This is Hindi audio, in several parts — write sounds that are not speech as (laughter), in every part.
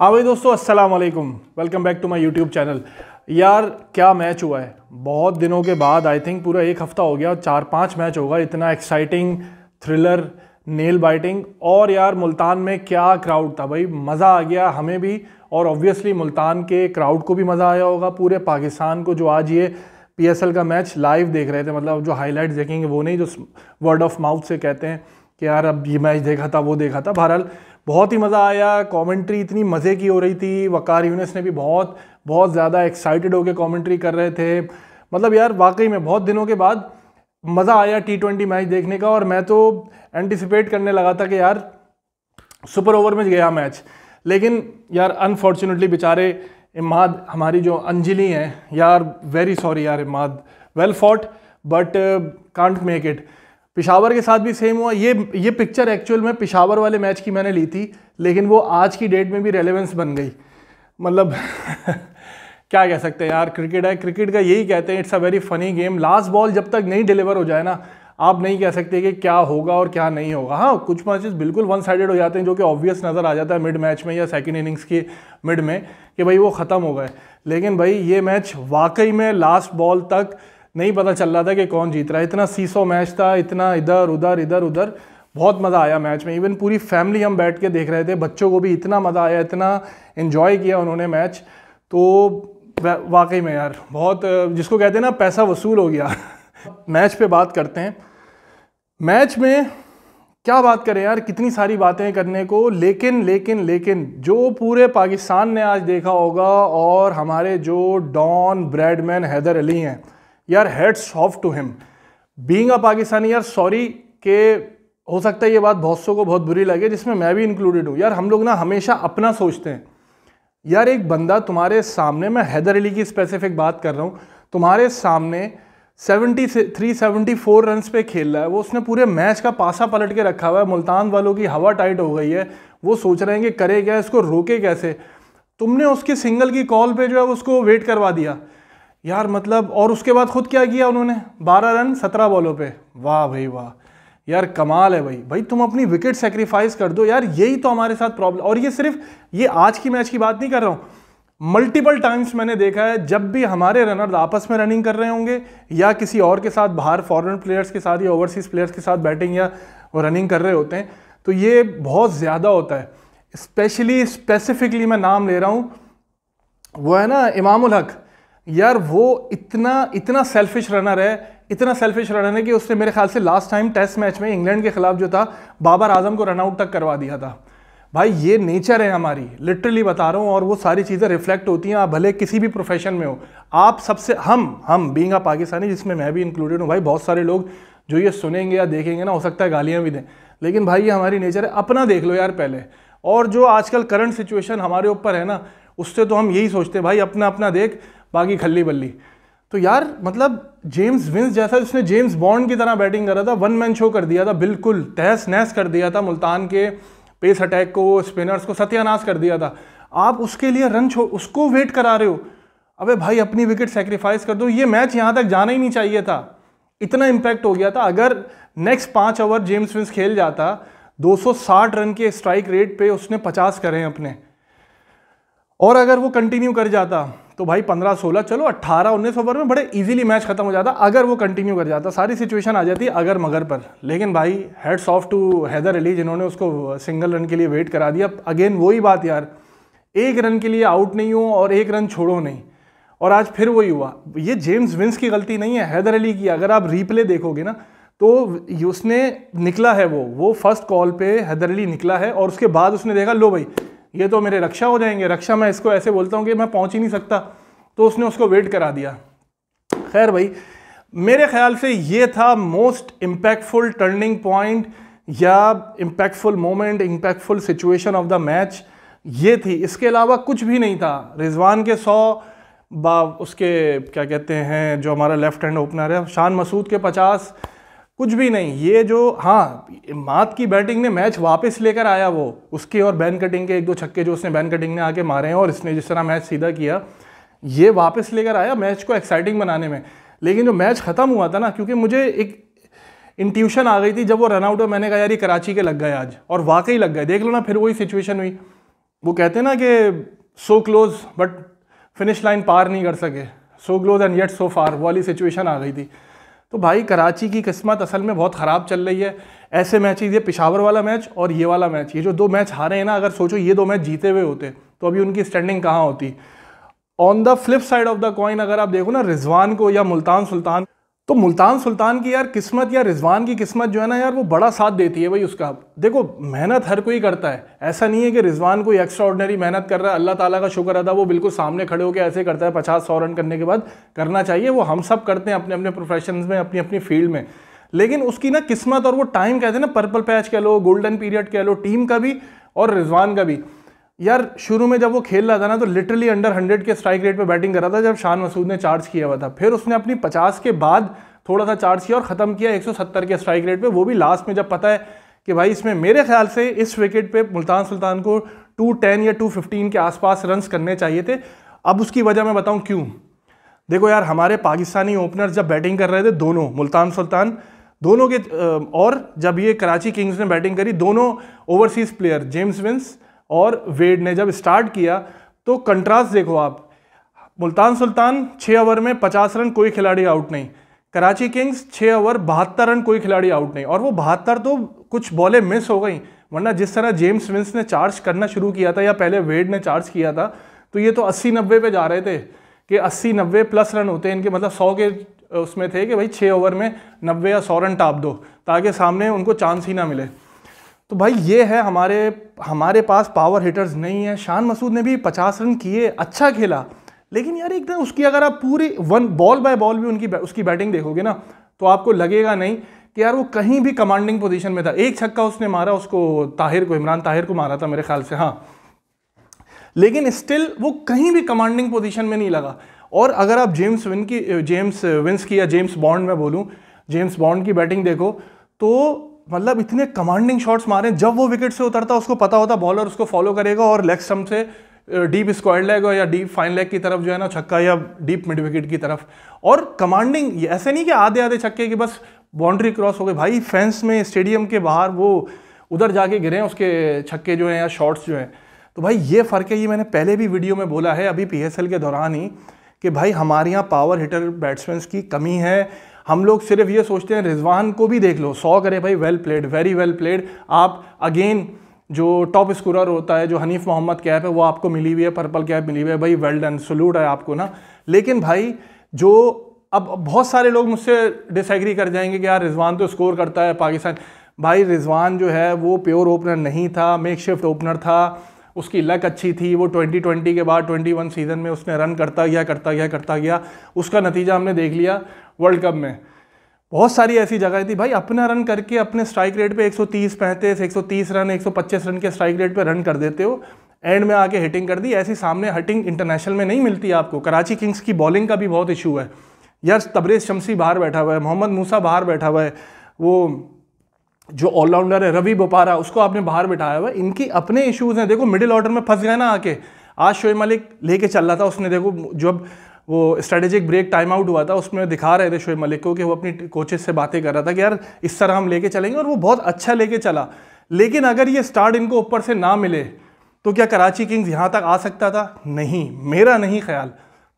हाँ भाई दोस्तों अस्सलाम वालेकुम welcome back to my YouTube channel यार क्या मैच हुआ है बहुत दिनों के बाद आई थिंक पूरा एक हफ़्ता हो गया चार पांच मैच होगा इतना एक्साइटिंग थ्रिलर नेल बाइटिंग और यार मुल्तान में क्या क्राउड था भाई मज़ा आ गया हमें भी और ऑब्वियसली मुल्तान के क्राउड को भी मज़ा आया होगा पूरे पाकिस्तान को जो आज ये पी का मैच लाइव देख रहे थे मतलब जो हाईलाइट देखेंगे वो नहीं जो वर्ड ऑफ माउथ से कहते हैं कि यार अब ये मैच देखा था वो देखा था बहरहाल बहुत ही मज़ा आया कमेंट्री इतनी मज़े की हो रही थी वकार यूनिस ने भी बहुत बहुत ज़्यादा एक्साइटेड होकर कमेंट्री कर रहे थे मतलब यार वाकई में बहुत दिनों के बाद मज़ा आया टी ट्वेंटी मैच देखने का और मैं तो एंटिसिपेट करने लगा था कि यार सुपर ओवर में गया मैच लेकिन यार अनफॉर्चुनेटली बेचारे इमाद हमारी जो अंजलि हैं यार वेरी सॉरी यार Imad well fought but can't make it Peshawar के साथ भी सेम हुआ ये ये पिक्चर एक्चुअल में पिशावर वाले मैच की मैंने ली थी लेकिन वो आज की डेट में भी रेलेवेंस बन गई मतलब (laughs) क्या कह सकते हैं यार क्रिकेट है क्रिकेट का यही कहते हैं it's a very funny game last ball जब तक नहीं डिलीवर हो जाए ना आप नहीं कह सकते कि क्या होगा और क्या नहीं होगा हाँ कुछ मैचेस बिल्कुल वन साइडेड हो जाते हैं जो कि ऑब्वियस नज़र आ जाता है मिड मैच में या सेकेंड इनिंग्स के मिड में कि भाई वो ख़त्म हो गए लेकिन भाई ये मैच वाकई में लास्ट बॉल तक नहीं पता चल रहा था कि कौन जीत रहा है इतना सीसो मैच था इतना इधर उधर इधर उधर बहुत मज़ा आया मैच में इवन पूरी फैमिली हम बैठ के देख रहे थे बच्चों को भी इतना मज़ा आया इतना इन्जॉय किया उन्होंने मैच तो वाकई में यार बहुत जिसको कहते हैं ना पैसा वसूल हो गया (laughs) मैच पे बात करते हैं मैच में क्या बात करें यार कितनी सारी बातें करने को लेकिन लेकिन लेकिन जो पूरे पाकिस्तान ने आज देखा होगा और हमारे जो डॉन ब्रैडमैन हैदर अली हैं यार hats off to him being a Pakistani यार सॉरी के हो सकता है ये बात बहुत सौ को बहुत बुरी लगे जिसमें मैं भी इंक्लूडेड हूँ यार हम लोग ना हमेशा अपना सोचते हैं यार एक बंदा तुम्हारे सामने मैं हैदर अली की स्पेसिफिक बात कर रहा हूँ तुम्हारे सामने सेवेंटी से थ्री सेवेंटी फोर रन पे खेल रहा है वो उसने पूरे मैच का पासा पलट के रखा हुआ है मुल्तान वालों की हवा टाइट हो गई है वो सोच रहे हैं कि करे क्या इसको रोके कैसे तुमने उसकी सिंगल की कॉल पे जो है उसको वेट करवा दिया यार मतलब और उसके बाद खुद क्या किया उन्होंने बारह रन सत्रह बॉलों पे वाह भाई वाह यार कमाल है भाई भाई तुम अपनी विकेट सेक्रीफाइस कर दो यार यही तो हमारे साथ प्रॉब्लम और ये सिर्फ ये आज की मैच की बात नहीं कर रहा हूँ मल्टीपल टाइम्स मैंने देखा है जब भी हमारे रनर आपस में रनिंग कर रहे होंगे या किसी और के साथ बाहर फॉरेन प्लेयर्स के साथ या ओवरसीज़ प्लेयर्स के साथ बैटिंग या रनिंग कर रहे होते हैं तो ये बहुत ज़्यादा होता है स्पेशली स्पेसिफिकली मैं नाम ले रहा हूँ वो है ना इमामुल हक यार वो इतना इतना सेल्फिश रनर है इतना सेल्फिश रनर है कि उसने मेरे ख्याल से लास्ट टाइम टेस्ट मैच में इंग्लैंड के खिलाफ जो था बाबर आजम को रनआउट तक करवा दिया था भाई ये नेचर है हमारी लिटरली बता रहा हूँ और वो सारी चीज़ें रिफ्लेक्ट होती हैं आप भले किसी भी प्रोफेशन में हो आप सबसे हम हम बींग आ पाकिस्तानी जिसमें मैं भी इंक्लूडेड हूँ भाई बहुत सारे लोग जो ये सुनेंगे या देखेंगे ना हो सकता है गालियाँ भी दें लेकिन भाई ये हमारी नेचर है अपना देख लो यार पहले और जो आजकल करंट सिचुएशन हमारे ऊपर है ना उससे तो हम यही सोचते हैं भाई अपना अपना देख बाकी खल्ली बल्ली तो यार मतलब जेम्स विंस जैसा जिसने जेम्स बॉन्ड की तरह बैटिंग करा था वन मैन शो कर दिया था बिल्कुल तहस नहस कर दिया था मुल्तान के पेस अटैक को स्पिनर्स को सत्यानाश कर दिया था आप उसके लिए रन छो उसको वेट करा रहे हो अबे भाई अपनी विकेट सेक्रीफाइस कर दो ये मैच यहाँ तक जाना ही नहीं चाहिए था इतना इम्पैक्ट हो गया था अगर नेक्स्ट पाँच ओवर जेम्स विंस खेल जाता 260 रन के स्ट्राइक रेट पे उसने 50 करें अपने और अगर वो कंटिन्यू कर जाता तो भाई 15-16 चलो 18-19 ओवर में बड़े इजीली मैच खत्म हो जाता अगर वो कंटिन्यू कर जाता सारी सिचुएशन आ जाती अगर मगर पर लेकिन भाई hats off to Haider Ali जिन्होंने उसको सिंगल रन के लिए वेट करा दिया अगेन वही बात यार एक रन के लिए आउट नहीं हो और एक रन छोड़ो नहीं और आज फिर वही हुआ ये जेम्स विंस की गलती नहीं है हैदर अली की अगर आप रीप्ले देखोगे ना तो उसने निकला है वो वो फर्स्ट कॉल पे हैदर अली निकला है और उसके बाद उसने देखा लो भाई ये तो मेरे रक्षा हो जाएंगे रक्षा मैं इसको ऐसे बोलता हूँ कि मैं पहुँच ही नहीं सकता तो उसने उसको वेट करा दिया खैर भाई मेरे ख्याल से ये था मोस्ट इम्पैक्टफुल टर्निंग पॉइंट या impactful moment impactful situation of the match ये थी इसके अलावा कुछ भी नहीं था रिजवान के सौ बा उसके क्या कहते हैं जो हमारा लेफ्ट हैंड ओपनर है शान मसूद के पचास कुछ भी नहीं ये जो हाँ मात की बैटिंग ने मैच वापस लेकर आया वो उसके और बैन कटिंग के एक दो छक्के जो उसने बैन कटिंग ने आके मारे हैं और इसने जिस तरह मैच सीधा किया ये वापस लेकर आया मैच को एक्साइटिंग बनाने में लेकिन जो मैच ख़त्म हुआ था ना क्योंकि मुझे एक इंट्यूशन आ गई थी जब वो रनआउट हुआ मैंने कहा यार ये कराची के लग गए आज और वाकई लग गए देख लो ना फिर वही सिचुएशन हुई वो कहते हैं ना कि so close but finish line पार नहीं कर सके so close and yet so far वाली सिचुएशन आ गई थी तो भाई कराची की किस्मत असल में बहुत ख़राब चल रही है ऐसे मैच ये पिशावर वाला मैच और ये वाला मैच ये जो दो मैच हारे हैं ना अगर सोचो ये दो मैच जीते हुए होते तो अभी उनकी स्टैंडिंग कहाँ होती on the flip side of the coin अगर आप देखो ना रिजवान को या मुल्तान सुल्तान तो मुल्तान सुल्तान की यार किस्मत या रिजवान की किस्मत जो है ना यार वो बड़ा साथ देती है भाई उसका देखो मेहनत हर कोई करता है ऐसा नहीं है कि रिजवान कोई एक्स्ट्रा ऑर्डनरी मेहनत कर रहा है अल्लाह ताला का शुक्र अदा वो बिल्कुल सामने खड़े होकर ऐसे करता है पचास सौ रन करने के बाद करना चाहिए वो हम सब करते हैं अपने अपने प्रोफेशन में अपनी अपनी फील्ड में लेकिन उसकी ना किस्मत और वो टाइम कहते हैं ना पर्पल पैच कह लो गोल्डन पीरियड कह लो टीम का भी और रिजवान का भी यार शुरू में जब वो खेल रहा था ना तो लिटरली अंडर हंड्रेड के स्ट्राइक रेट पे बैटिंग कर रहा था जब शान मसूद ने चार्ज किया हुआ था फिर उसने अपनी पचास के बाद थोड़ा सा चार्ज किया और ख़त्म किया एक के स्ट्राइक रेट पर वो भी लास्ट में जब पता है कि भाई इसमें मेरे ख्याल से इस विकेट पे मुल्तान सुल्तान को 210 या 215 के आसपास रन्स करने चाहिए थे अब उसकी वजह मैं बताऊं क्यों देखो यार हमारे पाकिस्तानी ओपनर जब बैटिंग कर रहे थे दोनों मुल्तान सुल्तान दोनों के और जब ये कराची किंग्स ने बैटिंग करी दोनों ओवरसीज़ प्लेयर जेम्स विंस और वेड ने जब स्टार्ट किया तो कंट्रास्ट देखो आप मुल्तान सुल्तान छः ओवर में पचास रन कोई खिलाड़ी आउट नहीं कराची किंग्स छः ओवर बहत्तर रन कोई खिलाड़ी आउट नहीं और वो बहत्तर तो कुछ बॉलें मिस हो गई वरना जिस तरह जेम्स विंस ने चार्ज करना शुरू किया था या पहले वेड ने चार्ज किया था तो ये तो अस्सी नब्बे पे जा रहे थे कि अस्सी नब्बे प्लस रन होते हैं इनके मतलब सौ के उसमें थे कि भाई छः ओवर में नब्बे या सौ रन टाप दो ताकि सामने उनको चांस ही ना मिले तो भाई ये है हमारे हमारे पास पावर हिटर्स नहीं है शान मसूद ने भी पचास रन किए अच्छा खेला लेकिन यार एकदम उसकी अगर आप पूरी वन बॉल बाय बॉल भी उनकी उसकी बैटिंग देखोगे ना तो आपको लगेगा नहीं कि यार वो कहीं भी कमांडिंग पोजीशन में था एक छक्का उसने मारा उसको ताहिर को इमरान ताहिर को मारा था मेरे ख्याल से हाँ लेकिन स्टिल वो कहीं भी कमांडिंग पोजीशन में नहीं लगा और अगर आप जेम्स विन की जेम्स विंस की या जेम्स बॉन्ड में बोलूँ जेम्स बॉन्ड की बैटिंग देखो तो मतलब इतने कमांडिंग शॉट्स मारे जब वो विकेट से उतरता उसको पता होता बॉलर उसको फॉलो करेगा और लेग स्टम्प से डीप स्क्वायर लेग या डीप फाइन लेग की तरफ जो है ना छक्का या डीप मिड विकेट की तरफ और कमांडिंग ऐसे नहीं कि आधे आधे छक्के कि बस बाउंड्री क्रॉस हो गए भाई फेंस में स्टेडियम के बाहर वो उधर जाके गिरे उसके छक्के जो हैं या शॉट्स जो हैं तो भाई ये फ़र्क है ये मैंने पहले भी वीडियो में बोला है अभी पी के दौरान ही कि भाई हमारे यहाँ पावर हिटर बैट्समैन की कमी है हम लोग सिर्फ ये सोचते हैं रिजवान को भी देख लो सौ करे भाई well played very well played आप अगेन जो टॉप स्कोरर होता है जो हनीफ मोहम्मद कैप है वो आपको मिली हुई है पर्पल कैप मिली हुई है भाई वेल डन सल्यूट है आपको ना लेकिन भाई जो अब बहुत सारे लोग मुझसे डिसग्री कर जाएंगे कि यार रिजवान तो स्कोर करता है पाकिस्तान भाई रिजवान जो है वो प्योर ओपनर नहीं था मेक शिफ्ट ओपनर था उसकी लक अच्छी थी वो 2020 के बाद 21 सीज़न में उसने रन करता गया करता गया करता गया उसका नतीजा हमने देख लिया वर्ल्ड कप में बहुत सारी ऐसी जगह थी भाई अपना रन करके अपने स्ट्राइक रेट पे 130 पैंतीस 130 रन 125 रन के स्ट्राइक रेट पे रन कर देते हो एंड में आके हिटिंग कर दी ऐसी सामने हटिंग इंटरनेशनल में नहीं मिलती आपको कराची किंग्स की बॉलिंग का भी बहुत इशू है यार तबरेज शमसी बाहर बैठा हुआ है मोहम्मद मूसा बाहर बैठा हुआ है वो जो ऑलराउंडर है रवि बोपारा उसको आपने बाहर बिठाया हुआ इनकी अपने इश्यूज़ हैं देखो मिडिल ऑर्डर में फंस गए ना आके आज शोएब मलिक लेके चल रहा था उसने देखो जब वो स्ट्रेटेजिक ब्रेक टाइम आउट हुआ था उसमें दिखा रहे थे शोएब मलिक को कि वो अपनी कोचेज से बातें कर रहा था कि यार इस तरह हम लेके चलेंगे और वो बहुत अच्छा लेके चला लेकिन अगर ये स्टार्ट इनको ऊपर से ना मिले तो क्या कराची किंग्स यहाँ तक आ सकता था नहीं मेरा नहीं ख्याल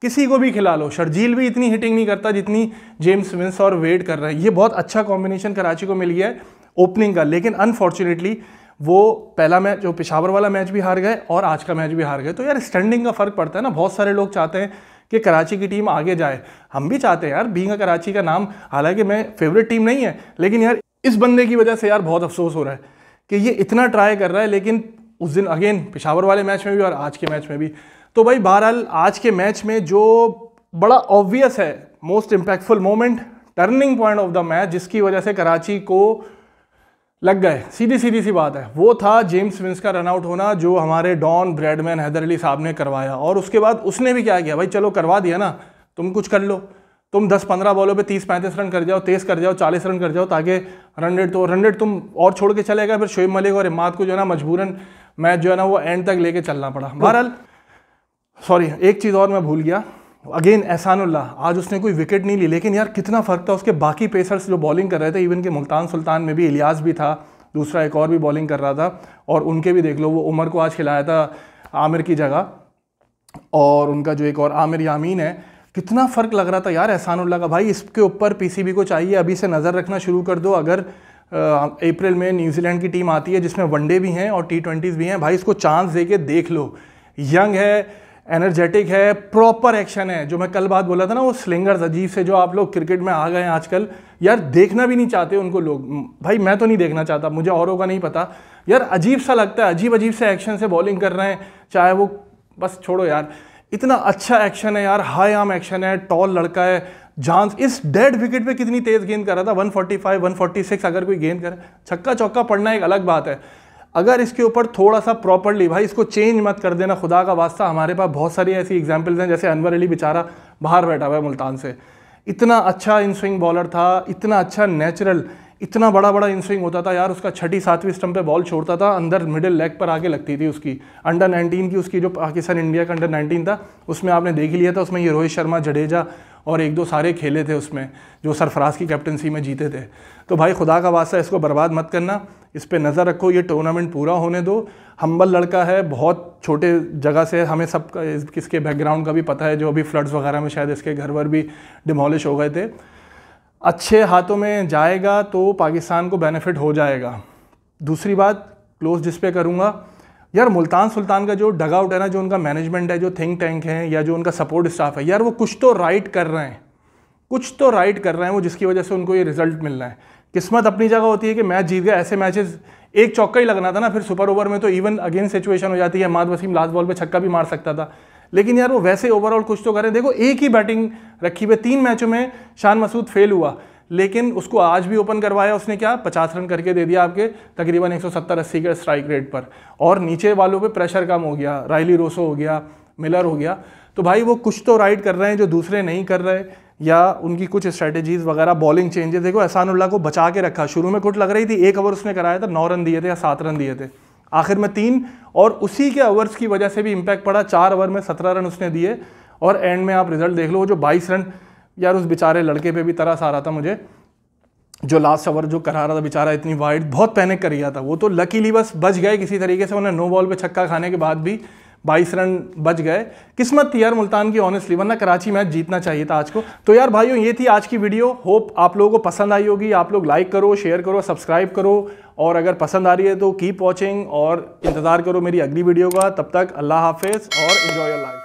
किसी को भी खिला लो शर्जील भी इतनी हिटिंग नहीं करता जितनी जेम्स विंस और वेट कर रहे हैं ये बहुत अच्छा कॉम्बिनेशन कराची को मिल गया है ओपनिंग का लेकिन अनफॉर्चुनेटली वो पहला मैच जो पिशावर वाला मैच भी हार गए और आज का मैच भी हार गए तो यार स्टैंडिंग का फ़र्क पड़ता है ना बहुत सारे लोग चाहते हैं कि कराची की टीम आगे जाए हम भी चाहते हैं यार बींग कराची का नाम हालांकि मैं फेवरेट टीम नहीं है लेकिन यार इस बंदे की वजह से यार बहुत अफसोस हो रहा है कि ये इतना ट्राई कर रहा है लेकिन उस दिन अगेन पिशावर वाले मैच में भी और आज के मैच में भी तो भाई बहरहाल आज के मैच में जो बड़ा ऑब्वियस है most impactful moment turning point of the match जिसकी वजह से कराची को लग गए सीधी सीधी सी बात है वो था जेम्स विंस का रनआउट होना जो हमारे डॉन ब्रैडमैन हैदर अली साहब ने करवाया और उसके बाद उसने भी क्या किया भाई चलो करवा दिया ना तुम कुछ कर लो तुम 10-15 बॉलों पे 30-35 रन कर जाओ तेज कर जाओ 40 रन कर जाओ ताकि रेट तो रेट तुम और छोड़ के चले गए फिर शोएब मलिक और इमाद को जो है ना मजबूरन मैच जो है ना वो एंड तक लेके चलना पड़ा बहरहाल सॉरी एक चीज़ और मैं भूल गया अगेन उल्ला आज उसने कोई विकेट नहीं ली लेकिन यार कितना फ़र्क था उसके बाकी पेसर्स जो बॉलिंग कर रहे थे इवन के मुल्तान सुल्तान में भी इलियास भी था दूसरा एक और भी बॉलिंग कर रहा था और उनके भी देख लो वो उमर को आज खिलाया था आमिर की जगह और उनका जो एक और आमिर यामीन है कितना फ़र्क लग रहा था यार एहसानुल्ला का भाई इसके ऊपर पी को चाहिए अभी से नज़र रखना शुरू कर दो अगर अप्रैल में न्यूजीलैंड की टीम आती है जिसमें वनडे भी हैं और टी ट्वेंटीज़ भी हैं भाई इसको चांस दे के देख लो यंग है एनर्जेटिक है प्रॉपर एक्शन है जो मैं कल बात बोला था ना वो स्लिंगर्स अजीब से जो आप लोग क्रिकेट में आ गए हैं आजकल यार देखना भी नहीं चाहते उनको लोग भाई मैं तो नहीं देखना चाहता मुझे औरों का नहीं पता यार अजीब सा लगता है अजीब अजीब से एक्शन से बॉलिंग कर रहे हैं चाहे वो बस छोड़ो यार इतना अच्छा एक्शन है यार हाई आर्म एक्शन है टॉल लड़का है जांस इस डेड विकेट पे कितनी तेज़ गेंद कर रहा था 145, 146 अगर कोई गेंद करे छक्का चौका पड़ना एक अलग बात है अगर इसके ऊपर थोड़ा सा प्रॉपरली भाई इसको चेंज मत कर देना खुदा का वास्ता हमारे पास बहुत सारी ऐसी एग्जाम्पल्स हैं जैसे अनवर अली बेचारा बाहर बैठा हुआ है मुल्तान से इतना अच्छा इन स्विंग बॉलर था इतना अच्छा नेचुरल इतना बड़ा बड़ा इन स्विंग होता था यार उसका छठी सातवीं स्टम्प पे बॉल छोड़ता था अंदर मिडिल लेग पर आके लगती थी उसकी अंडर 19 की उसकी जो पाकिस्तान इंडिया का अंडर 19 था उसमें आपने देख ही लिया था उसमें ये रोहित शर्मा जडेजा और एक दो सारे खेले थे उसमें जो सरफराज की कैप्टनसी में जीते थे तो भाई खुदा का वास्ता इसको बर्बाद मत करना इस पर नज़र रखो ये टूर्नामेंट पूरा होने दो हम्बल लड़का है बहुत छोटे जगह से हमें सब किसके बैकग्राउंड का भी पता है जो अभी फ्लड्स वगैरह में शायद इसके घर वर भी डिमोलिश हो गए थे अच्छे हाथों में जाएगा तो पाकिस्तान को बेनिफिट हो जाएगा दूसरी बात क्लोज जिस करूँगा यार मुल्तान सुल्तान का जो डगआउट है ना जो उनका मैनेजमेंट है जो थिंक टैंक है या जो उनका सपोर्ट स्टाफ है यार वो कुछ तो राइट कर रहे हैं कुछ तो राइट कर रहे हैं वो जिसकी वजह से उनको ये रिजल्ट मिल रहा है किस्मत अपनी जगह होती है कि मैच जीत गया ऐसे मैचेस एक चौका ही लगना था ना फिर सुपर ओवर में तो इवन अगेन सिचुएशन हो जाती है माद वसीम लास्ट बॉल पर छक्का भी मार सकता था लेकिन यार वो वैसे ओवरऑल कुछ तो करें देखो एक ही बैटिंग रखी हुई तीन मैचों में शान मसूद फेल हुआ लेकिन उसको आज भी ओपन करवाया उसने क्या पचास रन करके दे दिया आपके तकरीबन एक सौ के स्ट्राइक रेट पर और नीचे वालों पर प्रेशर कम हो गया रायली रोसो हो गया मिलर हो गया तो भाई वो कुछ तो राइड कर रहे हैं जो दूसरे नहीं कर रहे या उनकी कुछ स्ट्रैटेजीज वगैरह बॉलिंग चेंजेस देखो एहसानुल्ला को बचा के रखा शुरू में कुट लग रही थी एक ओवर उसने कराया था नौ रन दिए थे या सात रन दिए थे आखिर में तीन और उसी के ओवर्स की वजह से भी इम्पैक्ट पड़ा चार ओवर में सत्रह रन उसने दिए और एंड में आप रिजल्ट देख लो जो बाईस रन यार उस बेचारे लड़के पे भी तरस आ रहा था मुझे जो लास्ट ओवर जो करा रहा था बेचारा इतनी वाइड बहुत पैनिक कर गया था वो तो लकीली बस बच गए किसी तरीके से उन्हें नो बॉल पे छक्का खाने के बाद भी 22 रन बच गए किस्मत थी यार मुल्तान की ऑनेस्टली वरना कराची मैच जीतना चाहिए था आज को तो यार भाइयों ये थी आज की वीडियो होप आप लोगों को पसंद आई होगी आप लोग लाइक करो शेयर करो सब्सक्राइब करो और अगर पसंद आ रही है तो कीप वॉचिंग और इंतज़ार करो मेरी अगली वीडियो का तब तक अल्लाह हाफिज़ और इन्जॉय योर लाइफ